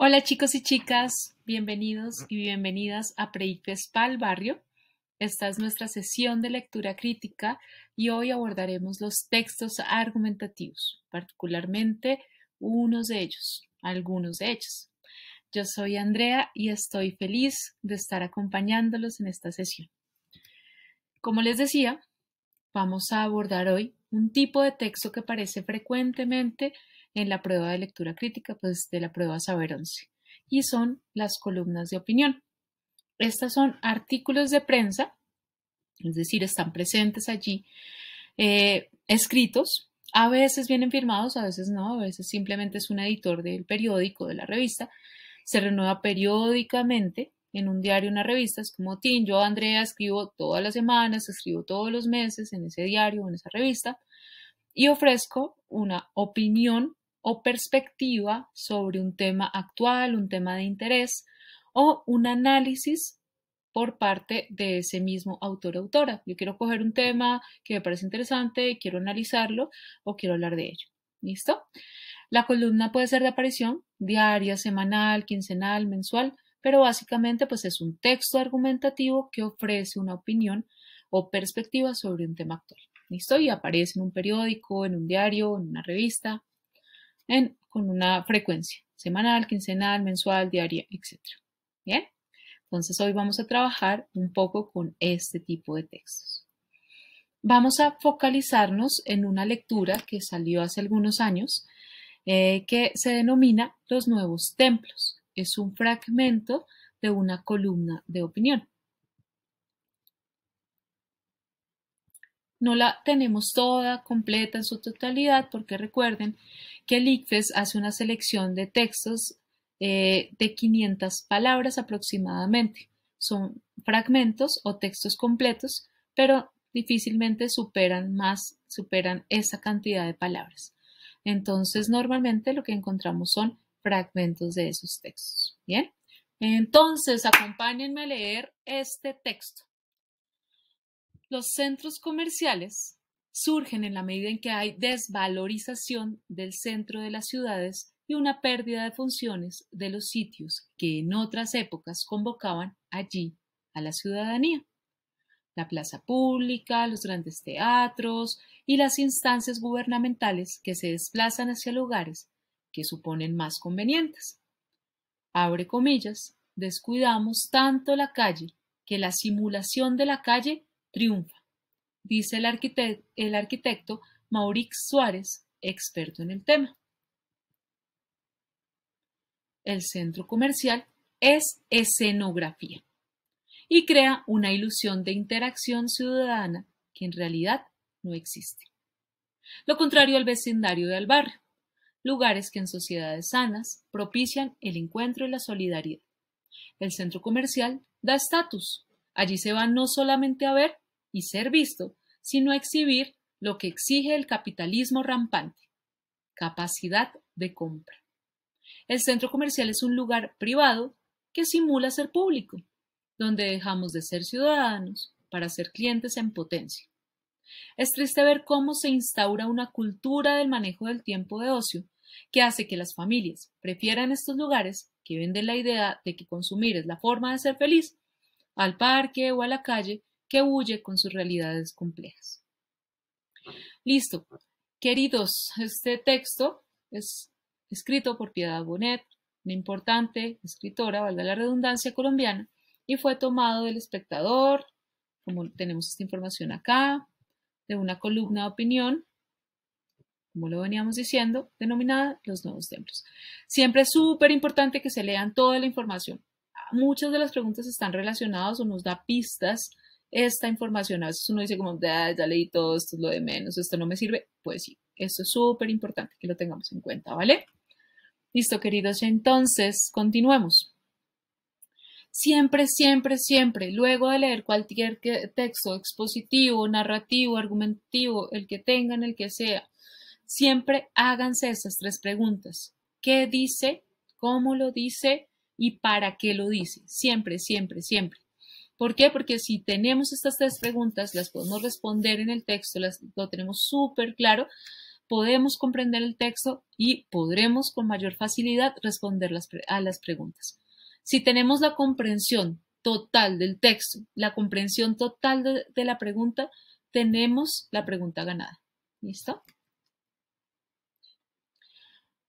Hola chicos y chicas, bienvenidos y bienvenidas a Preipespa Barrio. Esta es nuestra sesión de lectura crítica y hoy abordaremos los textos argumentativos, particularmente unos de ellos, algunos de ellos. Yo soy Andrea y estoy feliz de estar acompañándolos en esta sesión. Como les decía, vamos a abordar hoy un tipo de texto que aparece frecuentemente en la prueba de lectura crítica, pues de la prueba Saber 11, y son las columnas de opinión. Estas son artículos de prensa, es decir, están presentes allí eh, escritos. A veces vienen firmados, a veces no, a veces simplemente es un editor del periódico, de la revista. Se renueva periódicamente en un diario, una revista, es como Tim, yo Andrea escribo todas las semanas, escribo todos los meses en ese diario, en esa revista, y ofrezco una opinión o perspectiva sobre un tema actual, un tema de interés o un análisis por parte de ese mismo autor o autora. Yo quiero coger un tema que me parece interesante quiero analizarlo o quiero hablar de ello. ¿Listo? La columna puede ser de aparición diaria, semanal, quincenal, mensual, pero básicamente pues es un texto argumentativo que ofrece una opinión o perspectiva sobre un tema actual. ¿Listo? Y aparece en un periódico, en un diario, en una revista, con una frecuencia semanal, quincenal, mensual, diaria, etc. Bien, entonces hoy vamos a trabajar un poco con este tipo de textos. Vamos a focalizarnos en una lectura que salió hace algunos años eh, que se denomina Los Nuevos Templos. Es un fragmento de una columna de opinión. no la tenemos toda completa en su totalidad, porque recuerden que el ICFES hace una selección de textos eh, de 500 palabras aproximadamente. Son fragmentos o textos completos, pero difícilmente superan más, superan esa cantidad de palabras. Entonces, normalmente lo que encontramos son fragmentos de esos textos. Bien, entonces acompáñenme a leer este texto. Los centros comerciales surgen en la medida en que hay desvalorización del centro de las ciudades y una pérdida de funciones de los sitios que en otras épocas convocaban allí a la ciudadanía. La plaza pública, los grandes teatros y las instancias gubernamentales que se desplazan hacia lugares que suponen más convenientes. Abre comillas, descuidamos tanto la calle que la simulación de la calle triunfa dice el, arquitecto Maurix Suárez, experto en el tema. El centro comercial es escenografía y crea una ilusión de interacción ciudadana que en realidad no existe. Lo contrario al vecindario de barrio, lugares que en sociedades sanas propician el encuentro y la solidaridad. El centro comercial da estatus. Allí se va no solamente a ver, y ser visto, sino exhibir lo que exige el capitalismo rampante, capacidad de compra. El centro comercial es un lugar privado que simula ser público, donde dejamos de ser ciudadanos para ser clientes en potencia. Es triste ver cómo se instaura una cultura del manejo del tiempo de ocio que hace que las familias prefieran estos lugares que venden la idea de que consumir es la forma de ser feliz, al parque o a la calle, que huye con sus realidades complejas. Listo. Queridos, este texto es escrito por Piedad Bonet, una importante escritora, valga la redundancia, colombiana, y fue tomado del espectador, como tenemos esta información acá, de una columna de opinión, como lo veníamos diciendo, denominada Los Nuevos Templos. Siempre es súper importante que se lean toda la información. Muchas de las preguntas están relacionadas o nos da pistas esta información. A veces uno dice como, ya, leí todo, esto es lo de menos, esto no me sirve. Pues sí, esto es súper importante que lo tengamos en cuenta, ¿vale? Listo, queridos, entonces continuemos. Siempre, siempre, siempre, luego de leer cualquier texto expositivo, narrativo, argumentativo, el que tengan, el que sea, siempre háganse estas tres preguntas. ¿Qué dice? ¿Cómo lo dice? ¿Y para qué lo dice? Siempre, siempre, siempre. ¿Por qué? Porque si tenemos estas tres preguntas, las podemos responder en el texto, las, lo tenemos súper claro, podemos comprender el texto y podremos con mayor facilidad responder a las preguntas. Si tenemos la comprensión total del texto, la comprensión total de, de la pregunta, tenemos la pregunta ganada. ¿Listo?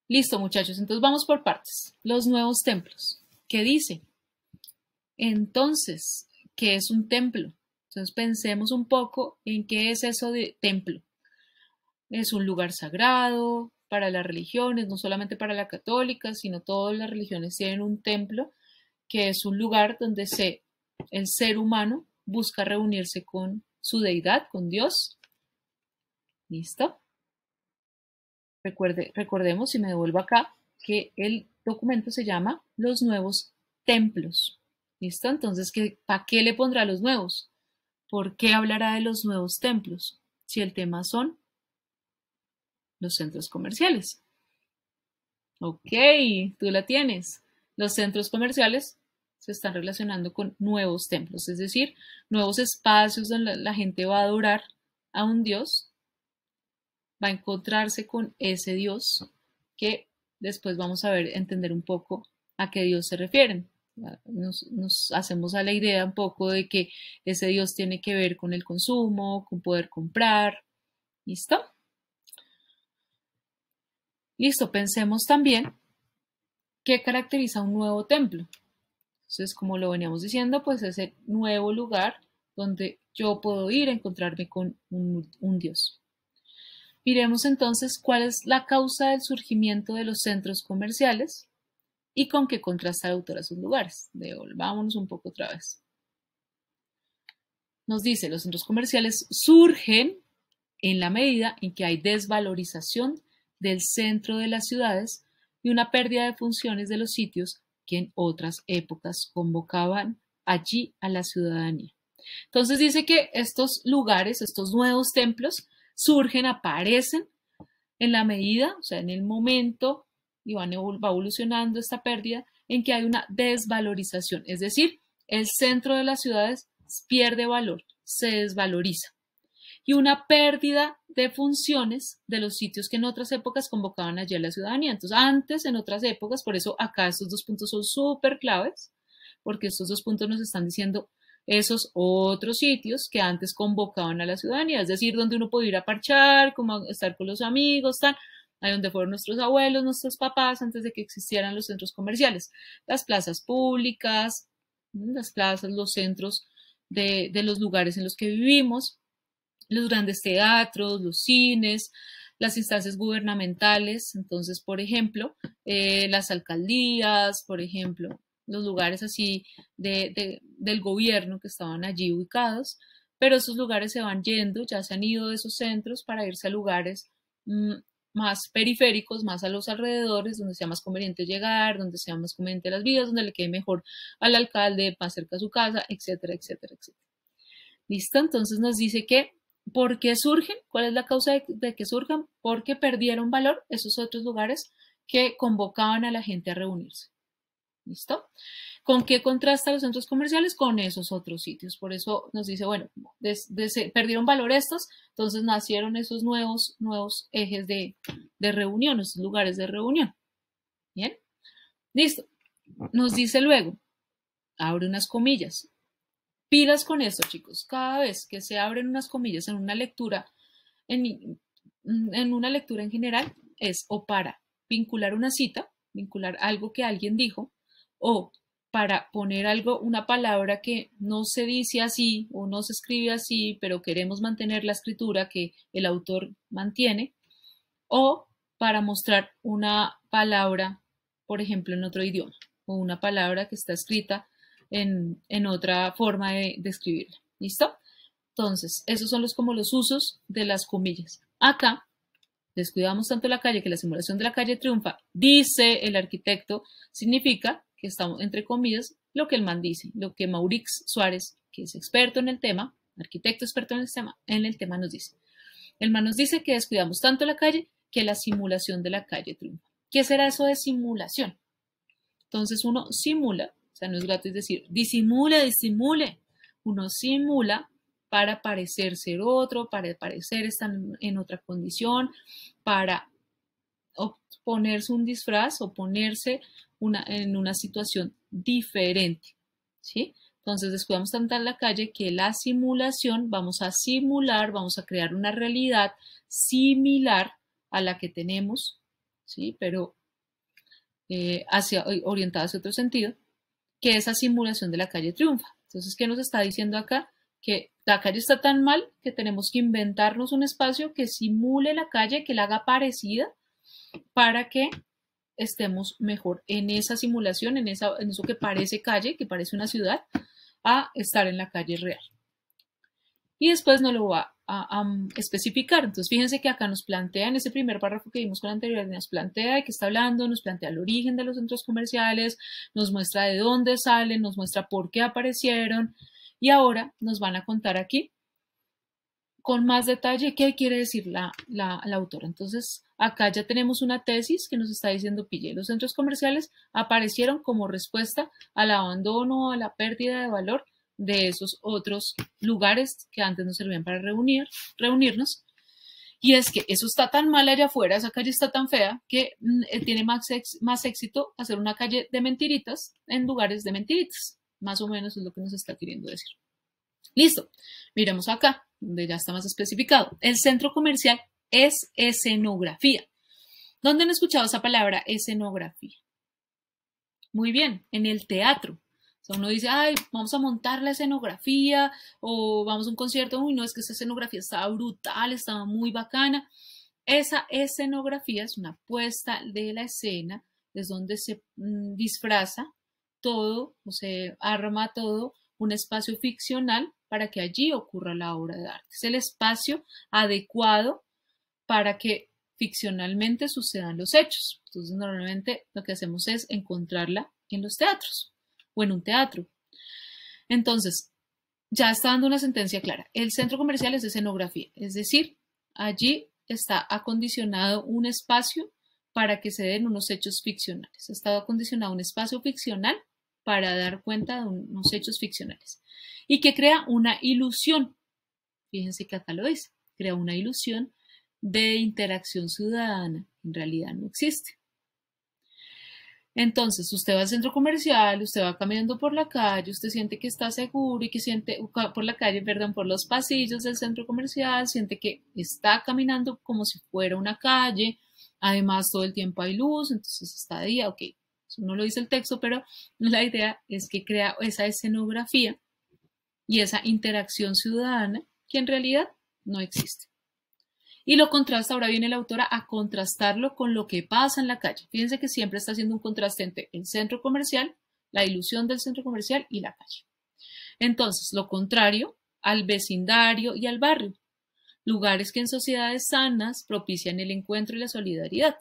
Listo, muchachos. Entonces vamos por partes. Los nuevos templos. ¿Qué dice? Entonces, que es un templo. Entonces pensemos un poco en qué es eso de templo. Es un lugar sagrado para las religiones, no solamente para la católica, sino todas las religiones tienen un templo, que es un lugar donde el ser humano busca reunirse con su deidad, con Dios. ¿Listo? Recuerde, recordemos, si me devuelvo acá, que el documento se llama Los Nuevos Templos. ¿Listo? Entonces, ¿para qué le pondrá los nuevos? ¿Por qué hablará de los nuevos templos si el tema son los centros comerciales? Ok, tú la tienes. Los centros comerciales se están relacionando con nuevos templos, es decir, nuevos espacios donde la gente va a adorar a un Dios, va a encontrarse con ese Dios que después vamos a ver, entender un poco a qué Dios se refieren. Nos, hacemos a la idea un poco de que ese Dios tiene que ver con el consumo, con poder comprar. ¿Listo? Listo, pensemos también qué caracteriza un nuevo templo. Entonces, como lo veníamos diciendo, pues es el nuevo lugar donde yo puedo ir a encontrarme con un, un Dios. Miremos entonces cuál es la causa del surgimiento de los centros comerciales y con qué contrasta el autor a sus lugares. Devolvámonos un poco otra vez. Nos dice, los centros comerciales surgen en la medida en que hay desvalorización del centro de las ciudades y una pérdida de funciones de los sitios que en otras épocas convocaban allí a la ciudadanía. Entonces dice que estos lugares, estos nuevos templos, surgen, aparecen en la medida, o sea, en el momento y va evolucionando esta pérdida en que hay una desvalorización, es decir, el centro de las ciudades pierde valor, se desvaloriza. Y una pérdida de funciones de los sitios que en otras épocas convocaban allí a la ciudadanía. Entonces, antes, en otras épocas, por eso acá estos dos puntos son súper claves, porque estos dos puntos nos están diciendo esos otros sitios que antes convocaban a la ciudadanía, es decir, donde uno podía ir a parchar, como estar con los amigos, tal, donde fueron nuestros abuelos, nuestros papás, antes de que existieran los centros comerciales, las plazas públicas, las plazas, los centros de, los lugares en los que vivimos, los grandes teatros, los cines, las instancias gubernamentales, entonces, por ejemplo, eh, las alcaldías, por ejemplo, los lugares así del gobierno que estaban allí ubicados, pero esos lugares se van yendo, ya se han ido de esos centros para irse a lugares mm, más periféricos, más a los alrededores, donde sea más conveniente llegar, donde sea más conveniente las vías, donde le quede mejor al alcalde, más cerca a su casa, etcétera, etcétera, etcétera. ¿Listo? Entonces nos dice que, ¿por qué surgen? ¿Cuál es la causa de, de que surjan? Porque perdieron valor esos otros lugares que convocaban a la gente a reunirse. ¿Listo? ¿Con qué contrasta los centros comerciales? Con esos otros sitios. Por eso nos dice, bueno, perdieron valor estos, entonces nacieron esos nuevos, nuevos ejes de, de reunión, esos lugares de reunión. ¿Bien? Listo. Nos dice luego, abre unas comillas. Pilas con esto, chicos. Cada vez que se abren unas comillas en una lectura, en una lectura en general, es o para vincular una cita, vincular algo que alguien dijo, o para poner algo, una palabra que no se dice así o no se escribe así, pero queremos mantener la escritura que el autor mantiene, o para mostrar una palabra, por ejemplo, en otro idioma, o una palabra que está escrita en, otra forma de, escribirla. ¿Listo? Entonces, esos son los como los usos de las comillas. Acá descuidamos tanto la calle que la simulación de la calle triunfa, dice el arquitecto, significa que estamos entre comillas, lo que el man dice, lo que Maurix Suárez, que es experto en el tema, arquitecto experto en el tema, en el tema nos dice. El man nos dice que descuidamos tanto la calle que la simulación de la calle triunfa. ¿Qué será eso de simulación? Entonces uno simula, o sea, no es gratis decir, disimule, disimule. Uno simula para parecer ser otro, para parecer estar en otra condición, para ponerse un disfraz o ponerse una, en una situación diferente. ¿sí? Entonces vamos a tentar la calle que la simulación vamos a simular, vamos a crear una realidad similar a la que tenemos, ¿sí? pero eh, hacia, orientada hacia otro sentido, que esa simulación de la calle triunfa. Entonces, ¿qué nos está diciendo acá? Que la calle está tan mal que tenemos que inventarnos un espacio que simule la calle, que la haga parecida, para que estemos mejor en esa simulación, en, esa, en eso que parece calle, que parece una ciudad, a estar en la calle real. Y después nos lo va a, a, especificar. Entonces, fíjense que acá nos plantea, en ese primer párrafo que vimos con anterioridad, nos plantea de qué está hablando, nos plantea el origen de los centros comerciales, nos muestra de dónde salen, nos muestra por qué aparecieron. Y ahora nos van a contar aquí con más detalle qué quiere decir la, la, autora. Entonces, acá ya tenemos una tesis que nos está diciendo Pille. Los centros comerciales aparecieron como respuesta al abandono, a la pérdida de valor de esos otros lugares que antes nos servían para reunir, reunirnos. Y es que eso está tan mal allá afuera, esa calle está tan fea, que mm, eh, tiene más, más éxito hacer una calle de mentiritas en lugares de mentiritas. Más o menos es lo que nos está queriendo decir. Listo, miremos acá donde ya está más especificado. El centro comercial es escenografía. ¿Dónde han escuchado esa palabra escenografía? Muy bien, en el teatro. uno dice, ay, vamos a montar la escenografía o vamos a un concierto. Uy, no, es que esa escenografía estaba brutal, estaba muy bacana. Esa escenografía es una puesta de la escena, es donde se mm, disfraza todo, o se arma todo un espacio ficcional para que allí ocurra la obra de arte. Es el espacio adecuado para que ficcionalmente sucedan los hechos. Entonces, normalmente lo que hacemos es encontrarla en los teatros o en un teatro. Entonces, ya está dando una sentencia clara. El centro comercial es escenografía, es decir, allí está acondicionado un espacio para que se den unos hechos ficcionales. Está acondicionado un espacio ficcional para dar cuenta de unos hechos ficcionales y que crea una ilusión. Fíjense que acá lo dice, crea una ilusión de interacción ciudadana. En realidad no existe. Entonces, usted va al centro comercial, usted va caminando por la calle, usted siente que está seguro y que siente, por la calle, perdón, por los pasillos del centro comercial, siente que está caminando como si fuera una calle, además todo el tiempo hay luz, entonces está día, ok, no lo dice el texto, pero la idea es que crea esa escenografía y esa interacción ciudadana que en realidad no existe. Y lo contrasta, ahora viene la autora a contrastarlo con lo que pasa en la calle. Fíjense que siempre está haciendo un contraste entre el centro comercial, la ilusión del centro comercial y la calle. Entonces, lo contrario al vecindario y al barrio, lugares que en sociedades sanas propician el encuentro y la solidaridad.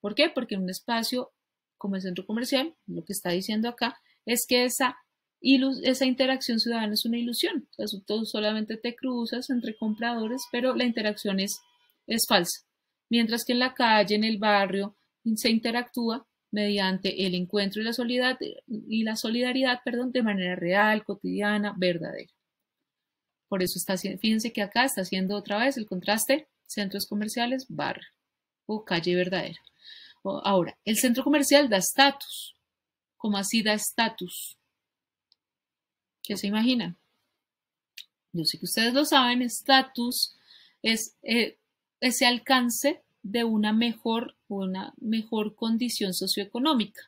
¿Por qué? Porque un espacio como el centro comercial, lo que está diciendo acá, es que esa, interacción ciudadana es una ilusión. O sea, solamente te cruzas entre compradores, pero la interacción es, falsa. Mientras que en la calle, en el barrio, se interactúa mediante el encuentro y la solidaridad, y la solidaridad perdón, de manera real, cotidiana, verdadera. Por eso está, fíjense que acá está haciendo otra vez el contraste centros comerciales, barrio o calle verdadera. Ahora, el centro comercial da estatus. ¿Cómo así da estatus? ¿Qué se imagina? Yo sé que ustedes lo saben, estatus es eh, ese alcance de una mejor, una mejor condición socioeconómica.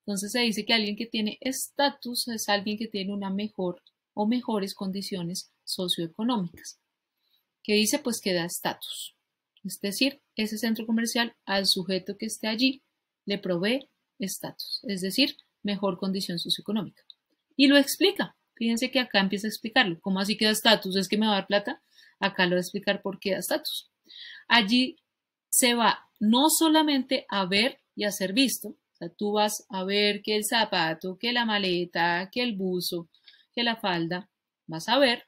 Entonces se dice que alguien que tiene estatus es alguien que tiene una mejor o mejores condiciones socioeconómicas. ¿Qué dice? Pues que da estatus. Es decir, ese centro comercial al sujeto que esté allí le provee estatus, es decir, mejor condición socioeconómica. Y lo explica. Fíjense que acá empieza a explicarlo. ¿Cómo así queda estatus? ¿Es que me va a dar plata? Acá lo va a explicar por qué da estatus. Allí se va no solamente a ver y a ser visto, o sea, tú vas a ver que el zapato, que la maleta, que el buzo, que la falda, vas a ver,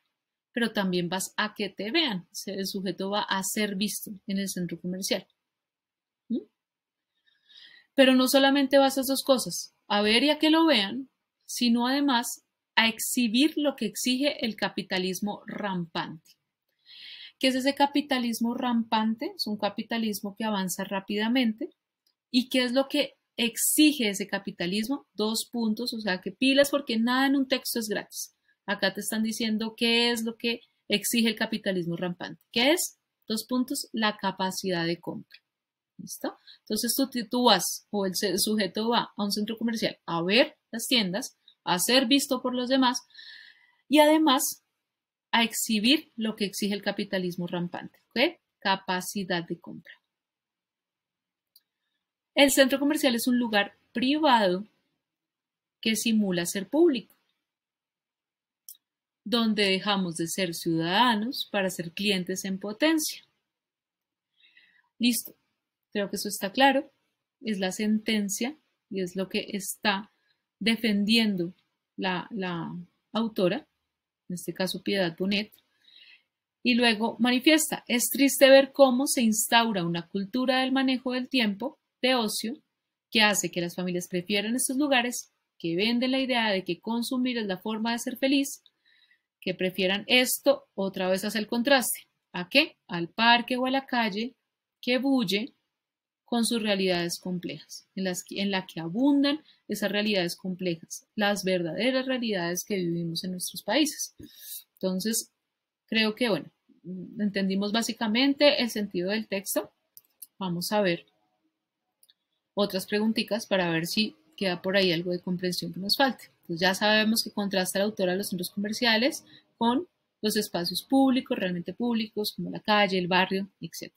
pero también vas a que te vean. El sujeto va a ser visto en el centro comercial. ¿Mm? Pero no solamente vas a esas cosas, a ver y a que lo vean, sino además a exhibir lo que exige el capitalismo rampante. ¿Qué es ese capitalismo rampante? Es un capitalismo que avanza rápidamente. ¿Y qué es lo que exige ese capitalismo? Dos puntos, o sea, que pilas porque nada en un texto es gratis. Acá te están diciendo qué es lo que exige el capitalismo rampante, ¿Qué es, dos puntos, la capacidad de compra. ¿Listo? Entonces tú, vas o el sujeto va a un centro comercial a ver las tiendas, a ser visto por los demás y además a exhibir lo que exige el capitalismo rampante, ¿Okay? Capacidad de compra. El centro comercial es un lugar privado que simula ser público donde dejamos de ser ciudadanos para ser clientes en potencia. Listo, creo que eso está claro. Es la sentencia y es lo que está defendiendo la, autora, en este caso Piedad Bonet. Y luego manifiesta, es triste ver cómo se instaura una cultura del manejo del tiempo, de ocio, que hace que las familias prefieran estos lugares, que venden la idea de que consumir es la forma de ser feliz que prefieran esto, otra vez hace el contraste. ¿A qué? Al parque o a la calle que bulle con sus realidades complejas, en, las, en la que abundan esas realidades complejas, las verdaderas realidades que vivimos en nuestros países. Entonces, creo que, bueno, entendimos básicamente el sentido del texto. Vamos a ver otras preguntitas para ver si queda por ahí algo de comprensión que nos falte. Entonces ya sabemos que contrasta el autora a los centros comerciales con los espacios públicos, realmente públicos, como la calle, el barrio, etc.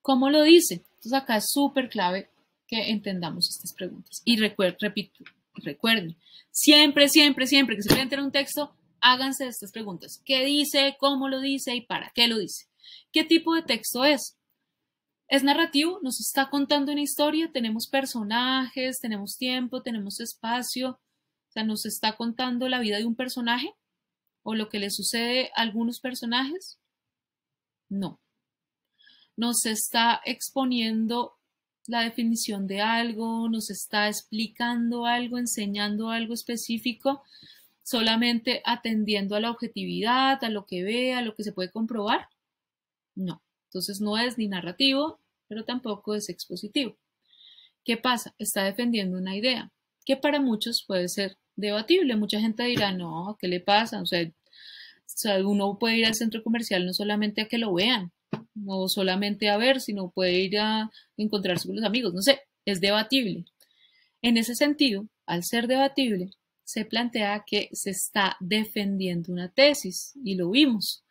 ¿Cómo lo dice? Entonces acá es súper clave que entendamos estas preguntas. Y repito, recuerden, siempre, siempre, siempre que se presenten un texto, háganse estas preguntas. ¿Qué dice? ¿Cómo lo dice? ¿Y para qué lo dice? ¿Qué tipo de texto es? Es narrativo, nos está contando una historia, tenemos personajes, tenemos tiempo, tenemos espacio, o nos está contando la vida de un personaje o lo que le sucede a algunos personajes. No. Nos está exponiendo la definición de algo, nos está explicando algo, enseñando algo específico, solamente atendiendo a la objetividad, a lo que ve, a lo que se puede comprobar. No, entonces no es ni narrativo pero tampoco es expositivo. ¿Qué pasa? Está defendiendo una idea que para muchos puede ser debatible. Mucha gente dirá, no, ¿qué le pasa? O sea, uno puede ir al centro comercial no solamente a que lo vean, no solamente a ver, sino puede ir a encontrarse con los amigos, no sé, es debatible. En ese sentido, al ser debatible, se plantea que se está defendiendo una tesis y lo vimos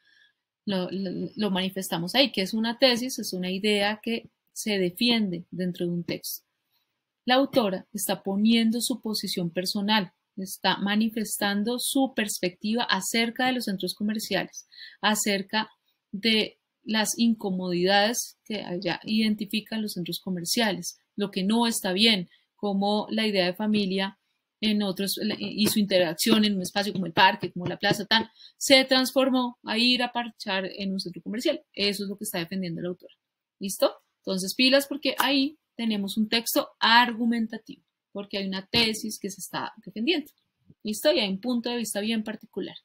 lo, manifestamos ahí, que es una tesis, es una idea que se defiende dentro de un texto. La autora está poniendo su posición personal, está manifestando su perspectiva acerca de los centros comerciales, acerca de las incomodidades que allá identifican los centros comerciales, lo que no está bien, como la idea de familia en otros y su interacción en un espacio como el parque, como la plaza, tal, se transformó a ir a parchar en un centro comercial. Eso es lo que está defendiendo el autor. ¿Listo? Entonces, pilas porque ahí tenemos un texto argumentativo, porque hay una tesis que se está defendiendo. ¿Listo? Y hay un punto de vista bien particular.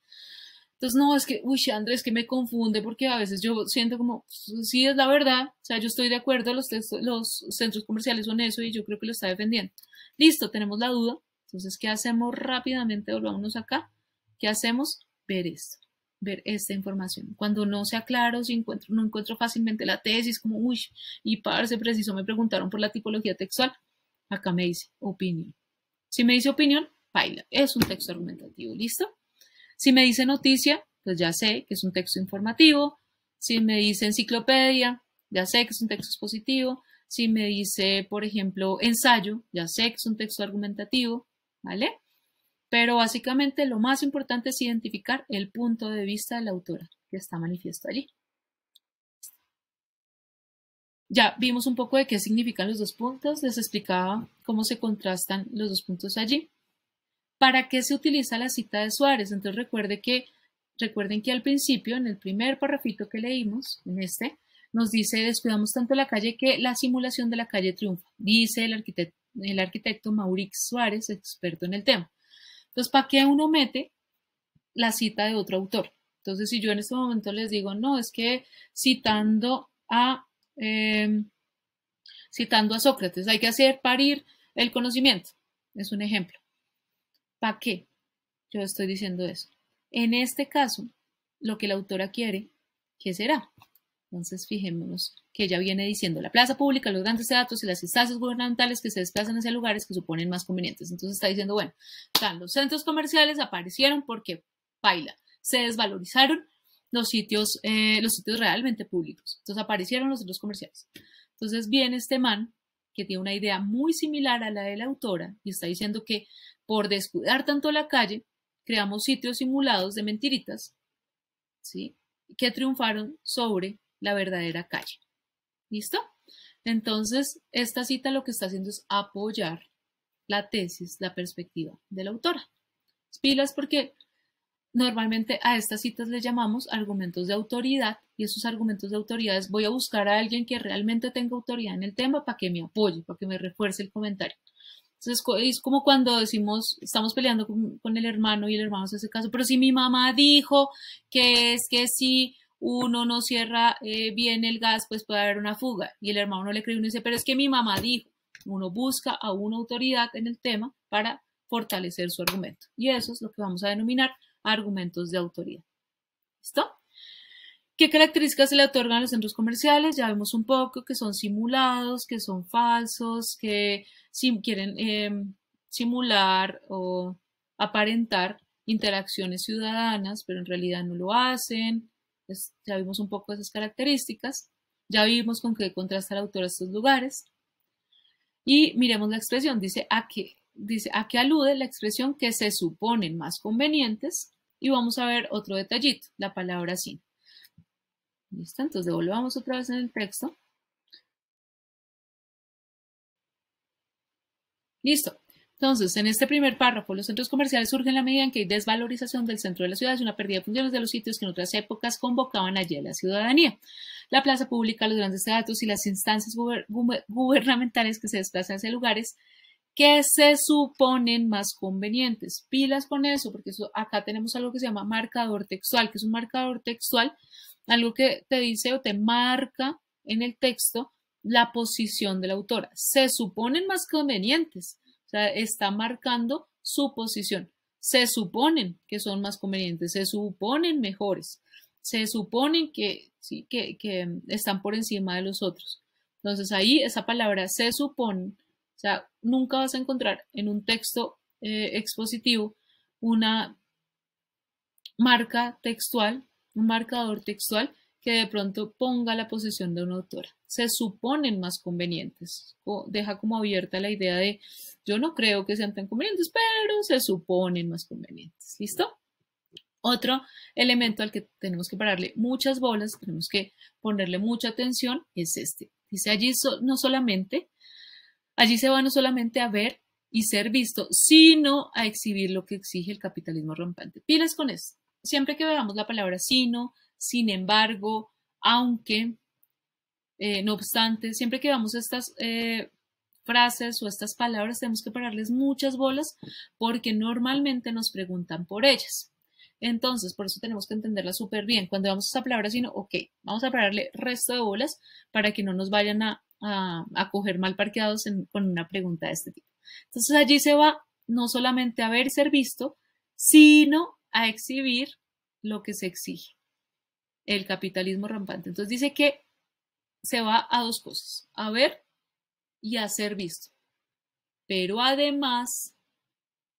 Entonces, no, es que, uy, Andrés, que me confunde porque a veces yo siento como, sí es la verdad, o sea, yo estoy de acuerdo, los, los centros comerciales son eso y yo creo que lo está defendiendo. Listo, tenemos la duda, entonces, ¿qué hacemos rápidamente? Volvámonos acá. ¿Qué hacemos? Ver esto, ver esta información. Cuando no sea claro, si encuentro, no encuentro fácilmente la tesis, como, uy, y parse preciso, me preguntaron por la tipología textual, acá me dice opinión. Si me dice opinión, baila, es un texto argumentativo, ¿listo? Si me dice noticia, pues ya sé que es un texto informativo. Si me dice enciclopedia, ya sé que es un texto expositivo. Si me dice, por ejemplo, ensayo, ya sé que es un texto argumentativo. ¿vale? Pero básicamente lo más importante es identificar el punto de vista de la autora que está manifiesto allí. Ya vimos un poco de qué significan los dos puntos, les explicaba cómo se contrastan los dos puntos allí. ¿Para qué se utiliza la cita de Suárez? Entonces recuerde que, recuerden que al principio, en el primer parrafito que leímos, en este, nos dice, descuidamos tanto la calle que la simulación de la calle triunfa, dice el arquitecto el arquitecto Mauricio Suárez, experto en el tema. Entonces, ¿para qué uno mete la cita de otro autor? Entonces, si yo en este momento les digo, no, es que citando a, em, citando a Sócrates, hay que hacer parir el conocimiento. Es un ejemplo. ¿Para qué? Yo estoy diciendo eso. En este caso, lo que la autora quiere, ¿qué será? Entonces, fijémonos que ya viene diciendo, la plaza pública, los grandes teatros y las instancias gubernamentales que se desplazan hacia lugares que suponen más convenientes. Entonces está diciendo, bueno, están los centros comerciales aparecieron porque baila, se desvalorizaron los sitios, eh, los sitios realmente públicos. Entonces aparecieron los centros comerciales. Entonces viene este man que tiene una idea muy similar a la de la autora y está diciendo que por descuidar tanto la calle, creamos sitios simulados de mentiritas, ¿sí? Que triunfaron sobre la verdadera calle. ¿Listo? Entonces, esta cita lo que está haciendo es apoyar la tesis, la perspectiva de la autora. Pilas porque normalmente a estas citas le llamamos argumentos de autoridad y esos argumentos de autoridad es voy a buscar a alguien que realmente tenga autoridad en el tema para que me apoye, para que me refuerce el comentario. Entonces es como cuando decimos, estamos peleando con, el hermano y el hermano se hace caso, pero si mi mamá dijo que es que sí, uno no cierra eh, bien el gas, pues puede haber una fuga. Y el hermano no le cree, uno dice, pero es que mi mamá dijo. Uno busca a una autoridad en el tema para fortalecer su argumento. Y eso es lo que vamos a denominar argumentos de autoridad. ¿Listo? ¿Qué características se le otorgan a los centros comerciales? Ya vemos un poco que son simulados, que son falsos, que si quieren em, simular o aparentar interacciones ciudadanas, pero en realidad no lo hacen, pues, ya vimos un poco esas características, ya vimos con qué contrasta el autor estos lugares. Y miremos la expresión, dice a qué, dice a qué alude la expresión que se suponen más convenientes y vamos a ver otro detallito, la palabra sin. ¿Listo? Entonces devolvamos otra vez en el texto. Listo. Entonces, en este primer párrafo, los centros comerciales surgen en la medida en que hay desvalorización del centro de la ciudad y una pérdida de funciones de los sitios que en otras épocas convocaban allí a la ciudadanía. La plaza pública, los grandes teatros y las instancias gubernamentales que se desplazan hacia lugares que se suponen más convenientes. Pilas con eso, porque acá tenemos algo que se llama marcador textual, que es un marcador textual, algo que te dice o te marca en el texto la posición de la autora. Se suponen más convenientes. O sea, está marcando su posición. Se suponen que son más convenientes, se suponen mejores, se suponen que, sí, que, están por encima de los otros. Entonces ahí esa palabra se supone, o sea, nunca vas a encontrar en un texto eh, expositivo una marca textual, un marcador textual que de pronto ponga la posición de una autora. Se suponen más convenientes. O deja como abierta la idea de yo no creo que sean tan convenientes, pero se suponen más convenientes. ¿Listo? Otro elemento al que tenemos que pararle muchas bolas, tenemos que ponerle mucha atención, es este. Dice allí no solamente, allí se va no solamente a ver y ser visto, sino a exhibir lo que exige el capitalismo rampante. Pilas con esto. Siempre que veamos la palabra sino, sin embargo, aunque, eh, no obstante, siempre que vamos a estas eh, frases o estas palabras tenemos que pararles muchas bolas porque normalmente nos preguntan por ellas. Entonces, por eso tenemos que entenderla súper bien. Cuando vamos a esa palabra, sino, ok, vamos a pararle resto de bolas para que no nos vayan a, coger mal parqueados con una pregunta de este tipo. Entonces, allí se va no solamente a ver ser visto, sino a exhibir lo que se exige el capitalismo rampante. Entonces dice que se va a dos cosas, a ver y a ser visto, pero además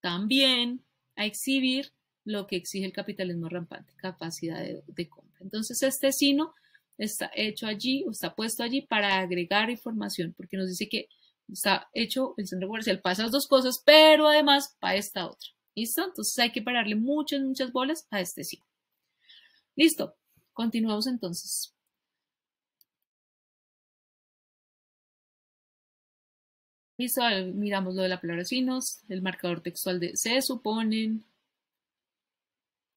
también a exhibir lo que exige el capitalismo rampante, capacidad de, compra. Entonces este sino está hecho allí o está puesto allí para agregar información, porque nos dice que está hecho el centro comercial para esas dos cosas, pero además para esta otra. ¿Listo? Entonces hay que pararle muchas, muchas bolas a este sino. Listo. Continuamos entonces. Listo, miramos lo de la palabra finos, el marcador textual de se suponen.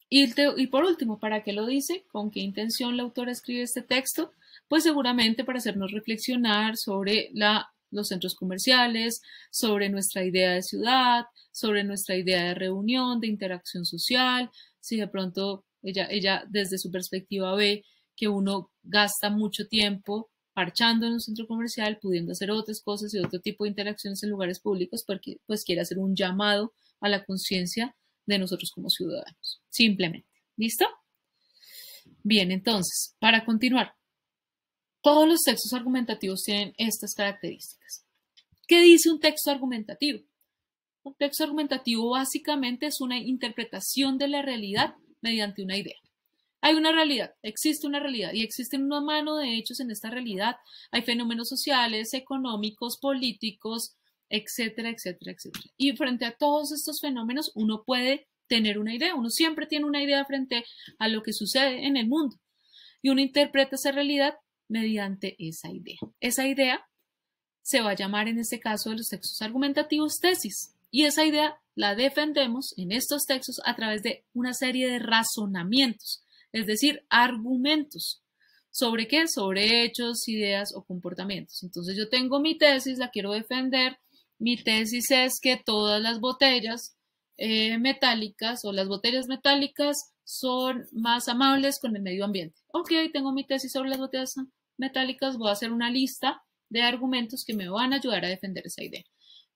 Y, por último, ¿para qué lo dice? ¿Con qué intención la autora escribe este texto? Pues seguramente para hacernos reflexionar sobre la, los centros comerciales, sobre nuestra idea de ciudad, sobre nuestra idea de reunión, de interacción social, si de pronto ella, ella desde su perspectiva ve que uno gasta mucho tiempo marchando en un centro comercial, pudiendo hacer otras cosas y otro tipo de interacciones en lugares públicos, porque pues quiere hacer un llamado a la conciencia de nosotros como ciudadanos, simplemente. ¿Listo? Bien, entonces, para continuar, todos los textos argumentativos tienen estas características. ¿Qué dice un texto argumentativo? Un texto argumentativo básicamente es una interpretación de la realidad mediante una idea. Hay una realidad, existe una realidad y existen una mano de hechos en esta realidad. Hay fenómenos sociales, económicos, políticos, etcétera, etcétera, etcétera. Y frente a todos estos fenómenos uno puede tener una idea, uno siempre tiene una idea frente a lo que sucede en el mundo y uno interpreta esa realidad mediante esa idea. Esa idea se va a llamar en este caso de los textos argumentativos tesis y esa idea la defendemos en estos textos a través de una serie de razonamientos, es decir, argumentos. ¿Sobre qué? Sobre hechos, ideas o comportamientos. Entonces yo tengo mi tesis, la quiero defender. Mi tesis es que todas las botellas eh, metálicas o las botellas metálicas son más amables con el medio ambiente. Ok, tengo mi tesis sobre las botellas metálicas, voy a hacer una lista de argumentos que me van a ayudar a defender esa idea.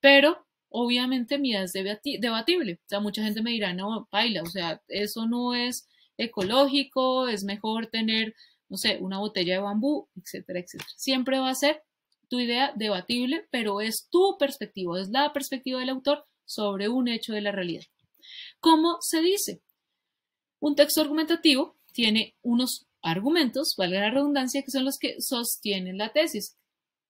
Pero obviamente idea es debatible. O sea, mucha gente me dirá, no, baila, o sea, eso no es ecológico, es mejor tener, no sé, una botella de bambú, etcétera, etcétera. Siempre va a ser tu idea debatible, pero es tu perspectiva, es la perspectiva del autor sobre un hecho de la realidad. ¿Cómo se dice? Un texto argumentativo tiene unos argumentos, valga la redundancia, que son los que sostienen la tesis.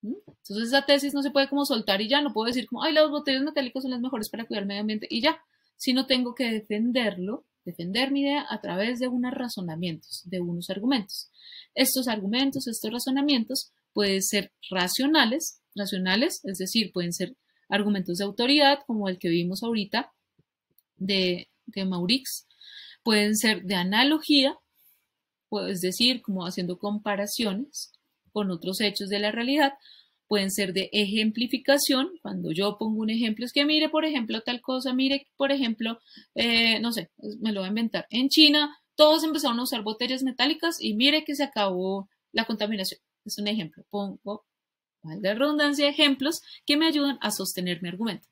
Entonces esa tesis no se puede como soltar y ya no puedo decir como, ay, los botellos metálicos son las mejores para cuidar el medio ambiente y ya, sino tengo que defenderlo, defender mi idea a través de unos razonamientos, de unos argumentos. Estos argumentos, estos razonamientos pueden ser racionales, racionales, es decir, pueden ser argumentos de autoridad como el que vimos ahorita de, de Maurix, pueden ser de analogía, pues, es decir, como haciendo comparaciones, con otros hechos de la realidad, pueden ser de ejemplificación, cuando yo pongo un ejemplo, es que mire, por ejemplo, tal cosa, mire, por ejemplo, eh, no sé, me lo voy a inventar, en China todos empezaron a usar botellas metálicas y mire que se acabó la contaminación. Es un ejemplo, pongo, de redundancia, ejemplos que me ayudan a sostener mi argumento.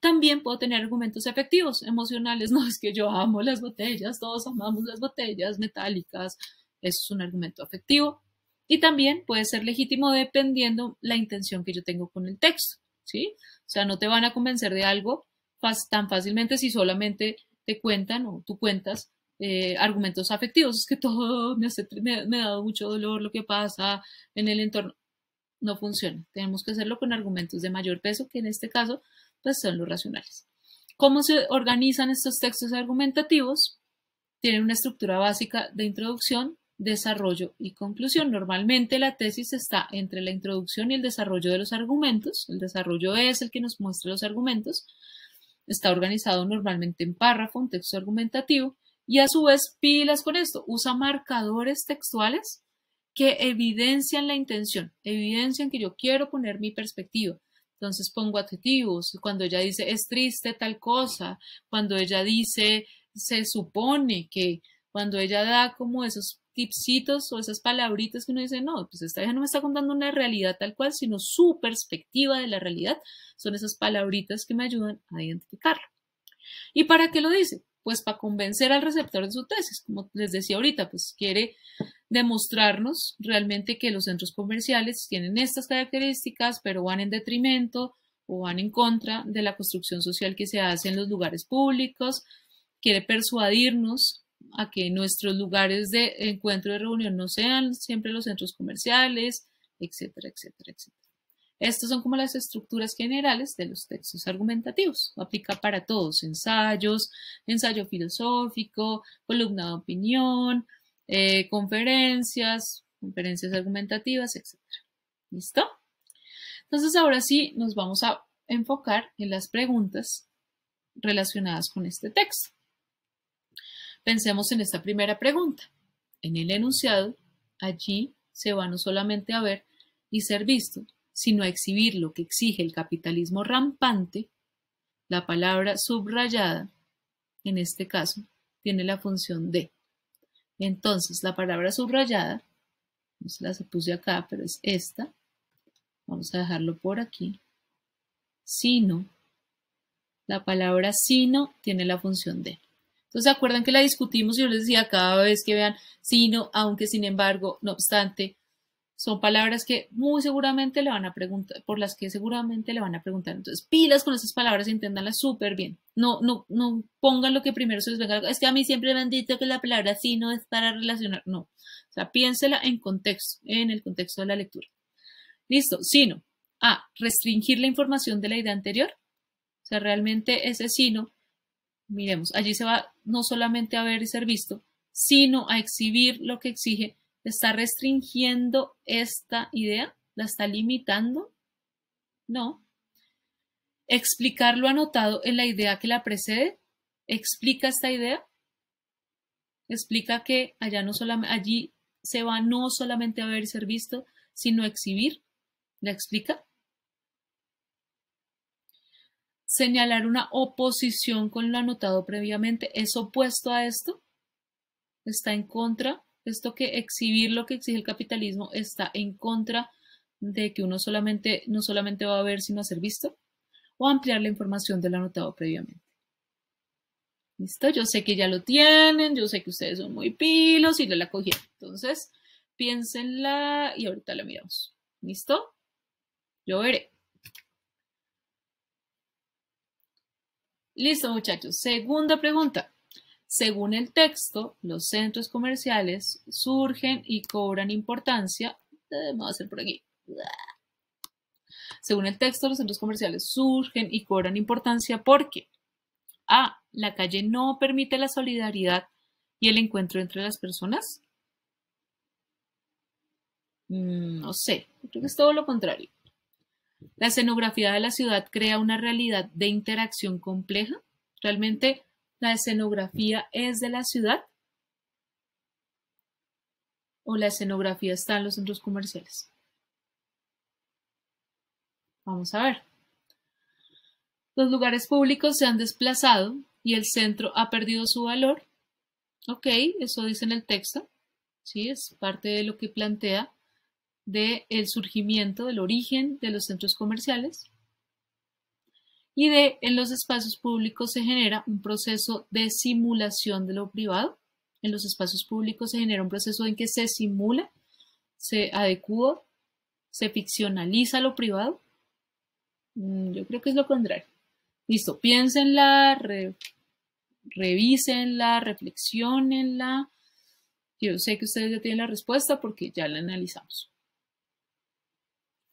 También puedo tener argumentos afectivos, emocionales, no es que yo amo las botellas, todos amamos las botellas metálicas, eso es un argumento afectivo, y también puede ser legítimo dependiendo la intención que yo tengo con el texto, ¿sí? O sea, no te van a convencer de algo tan fácilmente si solamente te cuentan o tú cuentas eh, argumentos afectivos. Es que todo me, ha dado mucho dolor lo que pasa en el entorno. No funciona. Tenemos que hacerlo con argumentos de mayor peso, que en este caso pues son los racionales. ¿Cómo se organizan estos textos argumentativos? Tienen una estructura básica de introducción, desarrollo y conclusión. Normalmente la tesis está entre la introducción y el desarrollo de los argumentos. El desarrollo es el que nos muestra los argumentos. Está organizado normalmente en párrafo, un texto argumentativo. Y a su vez, pilas con esto, usa marcadores textuales que evidencian la intención, evidencian que yo quiero poner mi perspectiva. Entonces pongo adjetivos, cuando ella dice es triste tal cosa, cuando ella dice se supone que, cuando ella da como esos tipsitos o esas palabritas que uno dice, no, pues esta vieja no me está contando una realidad tal cual, sino su perspectiva de la realidad. Son esas palabritas que me ayudan a identificarlo. ¿Y para qué lo dice? Pues para convencer al receptor de su tesis. Como les decía ahorita, pues quiere demostrarnos realmente que los centros comerciales tienen estas características, pero van en detrimento o van en contra de la construcción social que se hace en los lugares públicos. Quiere persuadirnos a que nuestros lugares de encuentro y reunión no sean siempre los centros comerciales, etcétera, etcétera, etcétera. Estas son como las estructuras generales de los textos argumentativos. Aplica para todos, ensayos, ensayo filosófico, columna de opinión, eh, conferencias, conferencias argumentativas, etcétera. ¿Listo? Entonces ahora sí nos vamos a enfocar en las preguntas relacionadas con este texto. Pensemos en esta primera pregunta. En el enunciado, allí se va no solamente a ver y ser visto, sino a exhibir lo que exige el capitalismo rampante, la palabra subrayada, en este caso, tiene la función de. Entonces, la palabra subrayada, no pues, se la puse acá, pero es esta. Vamos a dejarlo por aquí. Sino, la palabra sino tiene la función de. Entonces, ¿se acuerdan que la discutimos? y Yo les decía cada vez que vean sino, aunque, sin embargo, no obstante, son palabras que muy seguramente le van a preguntar, por las que seguramente le van a preguntar. Entonces, pilas con esas palabras, entiéndanlas súper bien. No, no, no pongan lo que primero se les venga. Es que a mí siempre me han dicho que la palabra sino es para relacionar. No. O sea, piénsela en contexto, en el contexto de la lectura. Listo, sino. A. Ah, restringir la información de la idea anterior. O sea, realmente ese sino miremos, allí se va no solamente a ver y ser visto, sino a exhibir lo que exige, está restringiendo esta idea, la está limitando. No. Explicar lo anotado en la idea que la precede, explica esta idea, explica que allá no allí se va no solamente a ver y ser visto, sino a exhibir, la explica señalar una oposición con lo anotado previamente es opuesto a esto, está en contra, esto que exhibir lo que exige el capitalismo está en contra de que uno solamente, no solamente va a ver sino a ser visto, o ampliar la información del anotado previamente. ¿Listo? Yo sé que ya lo tienen, yo sé que ustedes son muy pilos y yo la cogieron. Entonces, piénsenla y ahorita la miramos. ¿Listo? Yo veré. Listo, muchachos. Segunda pregunta. Según el texto, los centros comerciales surgen y cobran importancia. Eh, a hacer por aquí. Según el texto, los centros comerciales surgen y cobran importancia porque A. La calle no permite la solidaridad y el encuentro entre las personas. Mm, no sé, creo que es todo lo contrario. La escenografía de la ciudad crea una realidad de interacción compleja. Realmente la escenografía es de la ciudad o la escenografía está en los centros comerciales. Vamos a ver. Los lugares públicos se han desplazado y el centro ha perdido su valor. Ok, eso dice en el texto. Sí, es parte de lo que plantea de el surgimiento, del origen de los centros comerciales y de en los espacios públicos se genera un proceso de simulación de lo privado. En los espacios públicos se genera un proceso en que se simula, se adecua, se ficcionaliza lo privado. Mm, yo creo que es lo contrario. Listo, piénsenla, revisenla, revísenla, reflexionenla. Yo sé que ustedes ya tienen la respuesta porque ya la analizamos.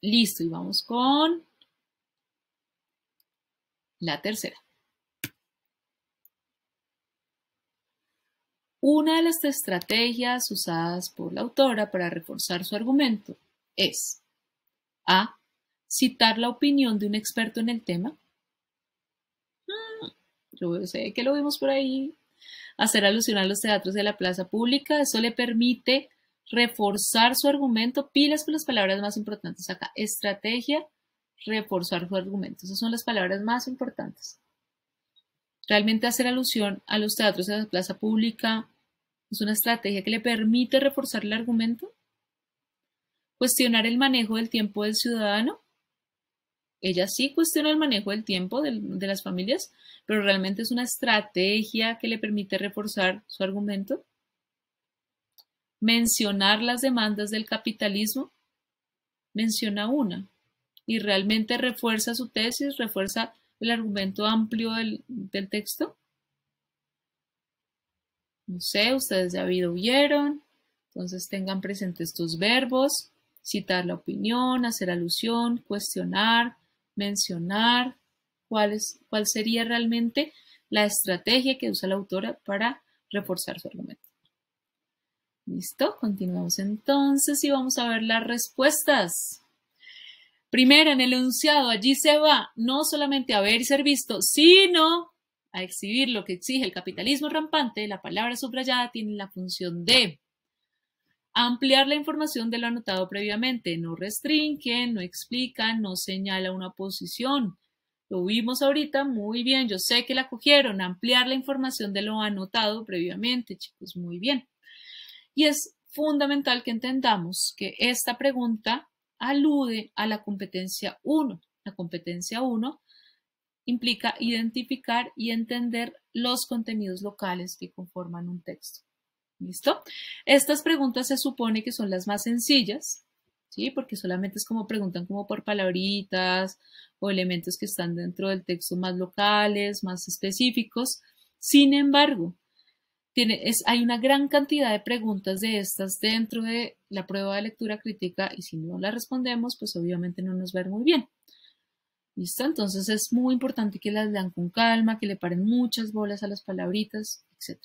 Listo, y vamos con la tercera. Una de las estrategias usadas por la autora para reforzar su argumento es A. Citar la opinión de un experto en el tema. Mm, yo sé que lo vimos por ahí. Hacer alusión a los teatros de la plaza pública. Eso le permite reforzar su argumento, pilas con las palabras más importantes acá, estrategia, reforzar su argumento, esas son las palabras más importantes. Realmente hacer alusión a los teatros de la plaza pública es una estrategia que le permite reforzar el argumento. Cuestionar el manejo del tiempo del ciudadano. Ella sí cuestiona el manejo del tiempo de las familias, pero realmente es una estrategia que le permite reforzar su argumento mencionar las demandas del capitalismo, menciona una y realmente refuerza su tesis, refuerza el argumento amplio del, texto. No sé, ustedes ya vieron, entonces tengan presentes estos verbos, citar la opinión, hacer alusión, cuestionar, mencionar, cuál sería realmente la estrategia que usa la autora para reforzar su argumento. ¿Listo? Continuamos entonces y vamos a ver las respuestas. Primero, en el enunciado, allí se va no solamente a ver y ser visto, sino a exhibir lo que exige el capitalismo rampante. La palabra subrayada tiene la función de ampliar la información de lo anotado previamente. No restringe, no explica, no señala una posición. Lo vimos ahorita muy bien. Yo sé que la cogieron. Ampliar la información de lo anotado previamente, chicos. Muy bien. Y es fundamental que entendamos que esta pregunta alude a la competencia 1. La competencia 1 implica identificar y entender los contenidos locales que conforman un texto. ¿Listo? Estas preguntas se supone que son las más sencillas, ¿sí? Porque solamente es como preguntan como por palabritas o elementos que están dentro del texto más locales, más específicos. Sin embargo, hay una gran cantidad de preguntas de estas dentro de la prueba de lectura crítica y si no las respondemos, pues obviamente no nos va a muy bien. ¿Listo? Entonces es muy importante que las lean con calma, que le paren muchas bolas a las palabritas, etc.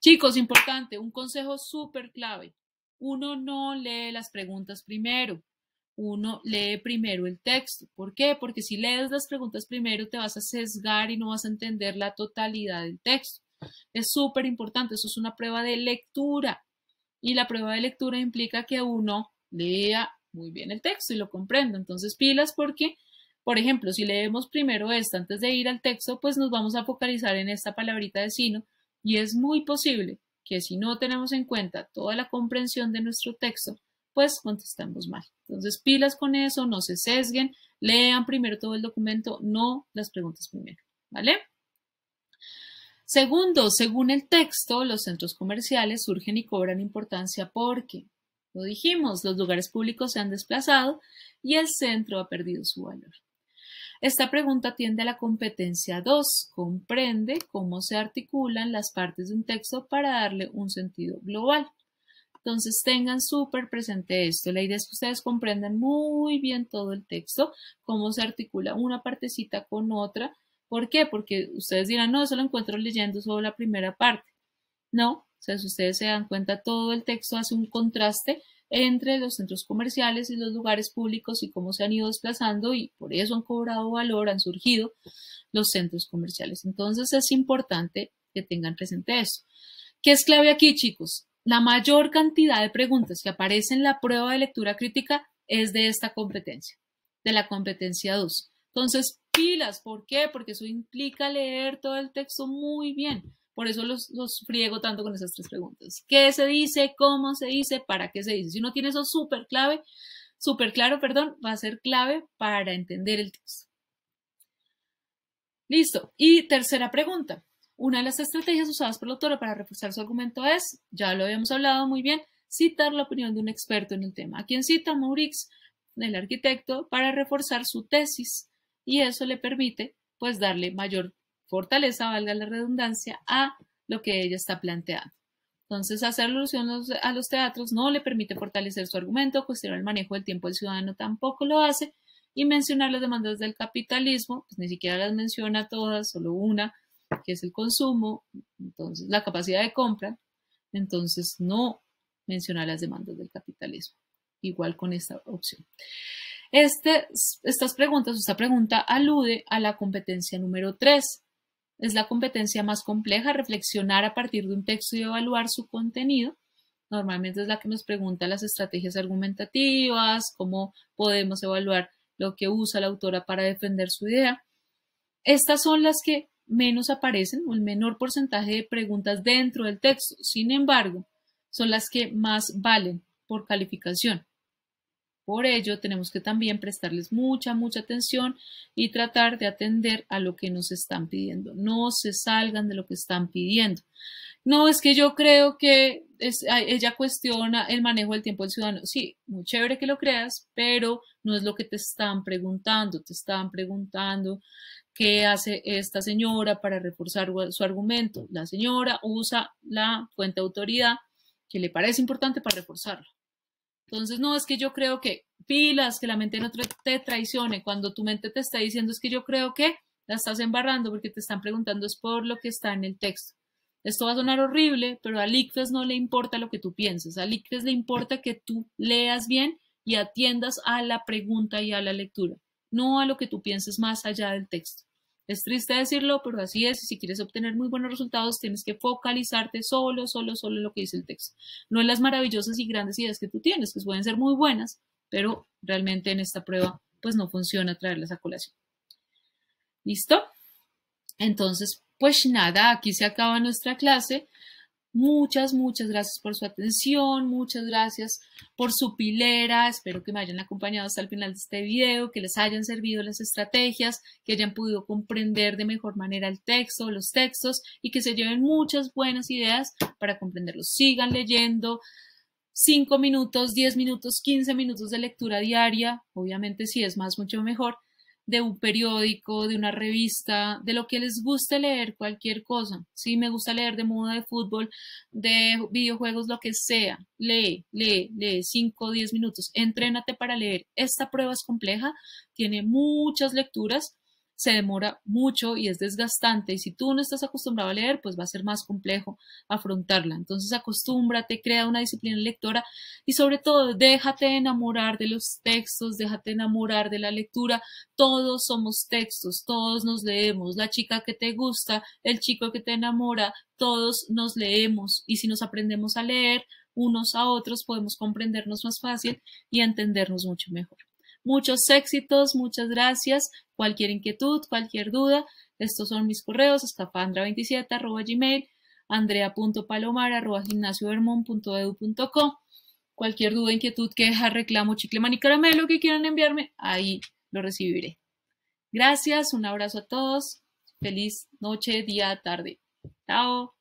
Chicos, importante, un consejo súper clave. Uno no lee las preguntas primero. Uno lee primero el texto. ¿Por qué? Porque si lees las preguntas primero te vas a sesgar y no vas a entender la totalidad del texto. Es súper importante, eso es una prueba de lectura. Y la prueba de lectura implica que uno lea muy bien el texto y lo comprenda. Entonces, pilas porque, por ejemplo, si leemos primero esto antes de ir al texto, pues nos vamos a focalizar en esta palabrita de sino y es muy posible que si no tenemos en cuenta toda la comprensión de nuestro texto, pues contestamos mal. Entonces, pilas con eso, no se sesguen, lean primero todo el documento, no las preguntas primero, ¿vale? Segundo, según el texto, los centros comerciales surgen y cobran importancia porque, lo dijimos, los lugares públicos se han desplazado y el centro ha perdido su valor. Esta pregunta tiende a la competencia 2. Comprende cómo se articulan las partes de un texto para darle un sentido global. Entonces tengan súper presente esto. La idea es que ustedes comprendan muy bien todo el texto, cómo se articula una partecita con otra ¿Por qué? Porque ustedes dirán, no, eso lo encuentro leyendo solo la primera parte. No, o sea, si ustedes se dan cuenta, todo el texto hace un contraste entre los centros comerciales y los lugares públicos y cómo se han ido desplazando y por eso han cobrado valor, han surgido los centros comerciales. Entonces es importante que tengan presente eso. ¿Qué es clave aquí, chicos? La mayor cantidad de preguntas que aparecen en la prueba de lectura crítica es de esta competencia, de la competencia 2. Entonces, pilas. ¿Por qué? Porque eso implica leer todo el texto muy bien. Por eso los, friego tanto con esas tres preguntas. ¿Qué se dice? ¿Cómo se dice? ¿Para qué se dice? Si uno tiene eso súper clave, súper claro, perdón, va a ser clave para entender el texto. Listo. Y tercera pregunta. Una de las estrategias usadas por el autor para reforzar su argumento es, ya lo habíamos hablado muy bien, citar la opinión de un experto en el tema. ¿A quién cita? Maurix, el arquitecto, para reforzar su tesis y eso le permite pues darle mayor fortaleza, valga la redundancia, a lo que ella está planteando. Entonces, hacer alusión a los teatros no le permite fortalecer su argumento, cuestionar el manejo del tiempo del ciudadano tampoco lo hace, y mencionar las demandas del capitalismo, pues ni siquiera las menciona todas, solo una, que es el consumo, entonces la capacidad de compra, entonces no menciona las demandas del capitalismo, igual con esta opción. Este, estas preguntas, esta pregunta alude a la competencia número 3. Es la competencia más compleja, reflexionar a partir de un texto y evaluar su contenido. Normalmente es la que nos pregunta las estrategias argumentativas, cómo podemos evaluar lo que usa la autora para defender su idea. Estas son las que menos aparecen o el menor porcentaje de preguntas dentro del texto. Sin embargo, son las que más valen por calificación. Por ello, tenemos que también prestarles mucha, mucha atención y tratar de atender a lo que nos están pidiendo. No se salgan de lo que están pidiendo. No, es que yo creo que ella cuestiona el manejo del tiempo del ciudadano. Sí, muy chévere que lo creas, pero no es lo que te están preguntando. Te están preguntando qué hace esta señora para reforzar su argumento. La señora usa la fuente de autoridad que le parece importante para reforzarlo. Entonces, no, es que yo creo que pilas, que la mente no te traicione, cuando tu mente te está diciendo es que yo creo que la estás embarrando porque te están preguntando es por lo que está en el texto. Esto va a sonar horrible, pero a ICFES no le importa lo que tú pienses, a ICFES le importa que tú leas bien y atiendas a la pregunta y a la lectura, no a lo que tú pienses más allá del texto. Es triste decirlo, pero así es. Si quieres obtener muy buenos resultados, tienes que focalizarte solo, solo, solo en lo que dice el texto. No en las maravillosas y grandes ideas que tú tienes, que pueden ser muy buenas, pero realmente en esta prueba pues no funciona traerlas a colación. ¿Listo? Entonces, pues nada, aquí se acaba nuestra clase. Muchas, muchas gracias por su atención, muchas gracias por su pilera. Espero que me hayan acompañado hasta el final de este video, que les hayan servido las estrategias, que hayan podido comprender de mejor manera el texto, los textos y que se lleven muchas buenas ideas para comprenderlos. Sigan leyendo. 5 minutos, 10 minutos, 15 minutos de lectura diaria, obviamente si es más, mucho mejor, de un periódico, de una revista, de lo que les guste leer, cualquier cosa. Si me gusta leer de moda de fútbol, de videojuegos, lo que sea. Lee, lee, lee 5 o 10 minutos. Entrénate para leer. Esta prueba es compleja, tiene muchas lecturas se demora mucho y es desgastante y si tú no estás acostumbrado a leer, pues va a ser más complejo afrontarla. Entonces acostúmbrate, crea una disciplina lectora y sobre todo déjate enamorar de los textos, déjate enamorar de la lectura. Todos somos textos, todos nos leemos, la chica que te gusta, el chico que te enamora, todos nos leemos y si nos aprendemos a leer unos a otros podemos comprendernos más fácil y entendernos mucho mejor. Muchos éxitos, muchas gracias. Cualquier inquietud, cualquier duda, estos son mis correos, escapandra27 arroba gmail, andrea.palomar arroba Cualquier duda, inquietud, queja, reclamo, chicle, y caramelo que quieran enviarme, ahí lo recibiré. Gracias, un abrazo a todos. Feliz noche, día, tarde. Chao.